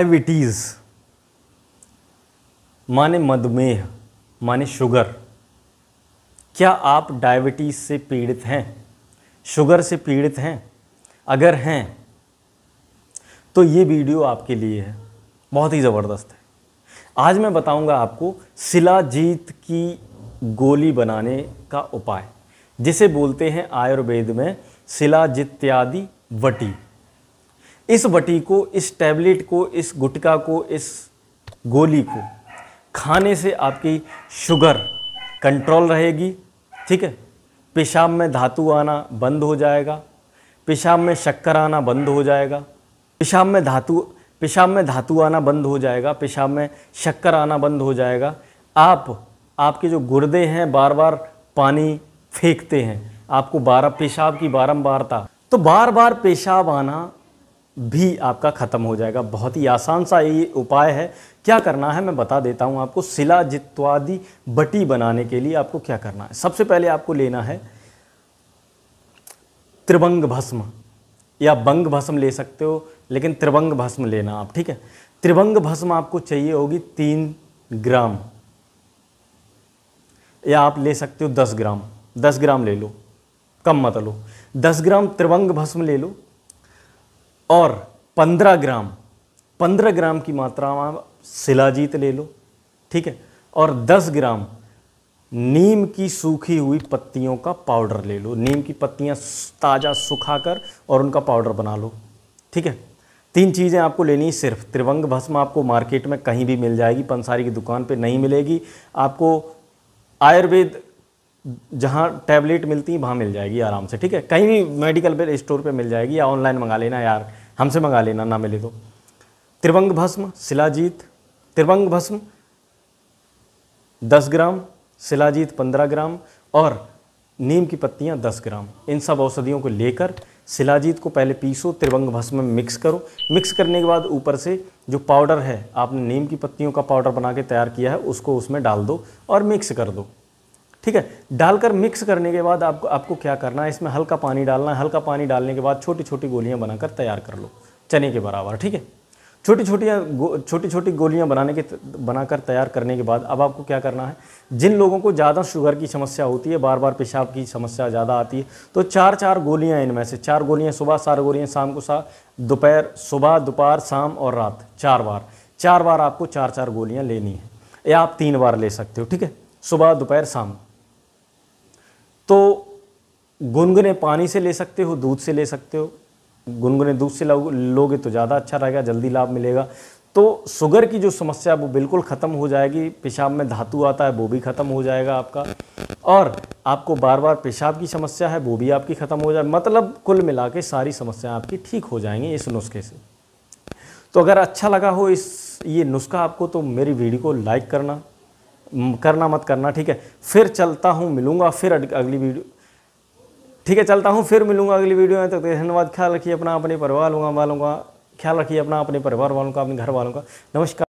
diabetes माने मधुमेह माने शुगर क्या आप डायबिटीज़ से पीड़ित हैं शुगर से पीड़ित हैं अगर हैं तो ये वीडियो आपके लिए है बहुत ही ज़बरदस्त है आज मैं बताऊंगा आपको शिलाजीत की गोली बनाने का उपाय जिसे बोलते हैं आयुर्वेद में शिलाजित्यादि वटी इस बटी को इस टैबलेट को इस गुटका को इस गोली को खाने से आपकी शुगर कंट्रोल रहेगी ठीक है पेशाब में धातु आना बंद हो जाएगा पेशाब में शक्कर आना बंद हो जाएगा पेशाब में धातु पेशाब में धातु आना बंद हो जाएगा पेशाब में शक्कर आना बंद हो जाएगा आप आपके जो गुर्दे हैं बार बार पानी फेंकते हैं आपको बारह पेशाब की बारंबारता तो बार बार पेशाब आना भी आपका ख़त्म हो जाएगा बहुत ही आसान सा ये उपाय है क्या करना है मैं बता देता हूँ आपको शिला शिलाजित्वादि बटी बनाने के लिए आपको क्या करना है सबसे पहले आपको लेना है त्रिभंग भस्म या बंग भस्म ले सकते हो लेकिन त्रिभंग भस्म लेना आप ठीक है त्रिभंग भस्म आपको चाहिए होगी तीन ग्राम या आप ले सकते हो दस ग्राम दस ग्राम ले लो कम मत लो दस ग्राम त्रिभंग भस्म ले लो और 15 ग्राम 15 ग्राम की मात्रा में सिलाजीत ले लो ठीक है और 10 ग्राम नीम की सूखी हुई पत्तियों का पाउडर ले लो नीम की पत्तियां ताज़ा सुखाकर और उनका पाउडर बना लो ठीक है तीन चीज़ें आपको लेनी है सिर्फ त्रिवंग भस्म आपको मार्केट में कहीं भी मिल जाएगी पंसारी की दुकान पे नहीं मिलेगी आपको आयुर्वेद जहाँ टैबलेट मिलती हैं वहाँ मिल जाएगी आराम से ठीक है कहीं भी मेडिकल पे स्टोर पे मिल जाएगी या ऑनलाइन मंगा लेना यार हमसे मंगा लेना ना मिले तो त्रिवंग भस्म शिलाजीत त्रिवंग भस्म दस ग्राम शिलाजीत पंद्रह ग्राम और नीम की पत्तियाँ दस ग्राम इन सब औषधियों को लेकर शिलाजीत को पहले पीसो त्रिवंग भस्म में मिक्स करो मिक्स करने के बाद ऊपर से जो पाउडर है आपने नीम की पत्तियों का पाउडर बना के तैयार किया है उसको उसमें डाल दो और मिक्स कर दो ठीक है डालकर मिक्स करने के बाद आपको आपको क्या करना है इसमें हल्का पानी डालना है हल्का पानी डालने के बाद छोटी छोटी गोलियाँ बनाकर तैयार कर लो चने के बराबर ठीक है छोटी छोटी छोटी छोटी गोलियां बनाने के बनाकर तैयार करने के बाद अब आपको क्या करना है जिन लोगों को ज़्यादा शुगर की समस्या होती है बार बार पेशाब की समस्या ज़्यादा आती है तो चार चार गोलियां इनमें से चार गोलियां सुबह चार गोलियां शाम को सा दोपहर सुबह दोपहर शाम और रात चार बार चार बार आपको चार चार गोलियाँ लेनी है या आप तीन बार ले सकते हो ठीक है सुबह दोपहर शाम तो गुनगुने पानी से ले सकते हो दूध से ले सकते हो गुनगुने दूध से लोगे तो ज़्यादा अच्छा रहेगा जल्दी लाभ मिलेगा तो शुगर की जो समस्या वो बिल्कुल ख़त्म हो जाएगी पेशाब में धातु आता है वो भी ख़त्म हो जाएगा आपका और आपको बार बार पेशाब की समस्या है वो भी आपकी ख़त्म हो जाए मतलब कुल मिला के सारी समस्याएँ आपकी ठीक हो जाएंगी इस नुस्खे से तो अगर अच्छा लगा हो इस ये नुस्खा आपको तो मेरी वीडियो को लाइक करना करना मत करना ठीक है फिर चलता हूँ मिलूँगा फिर अगली वीडियो ठीक है चलता हूँ फिर मिलूँगा अगली वीडियो में तो धन्यवाद ख्याल रखिए अपना अपने परिवार वालों का ख्याल रखिए अपना अपने परिवार वालों का अपने घर वालों का नमस्कार